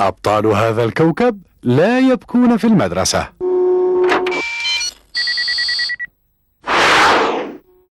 أبطال هذا الكوكب لا يبكون في المدرسة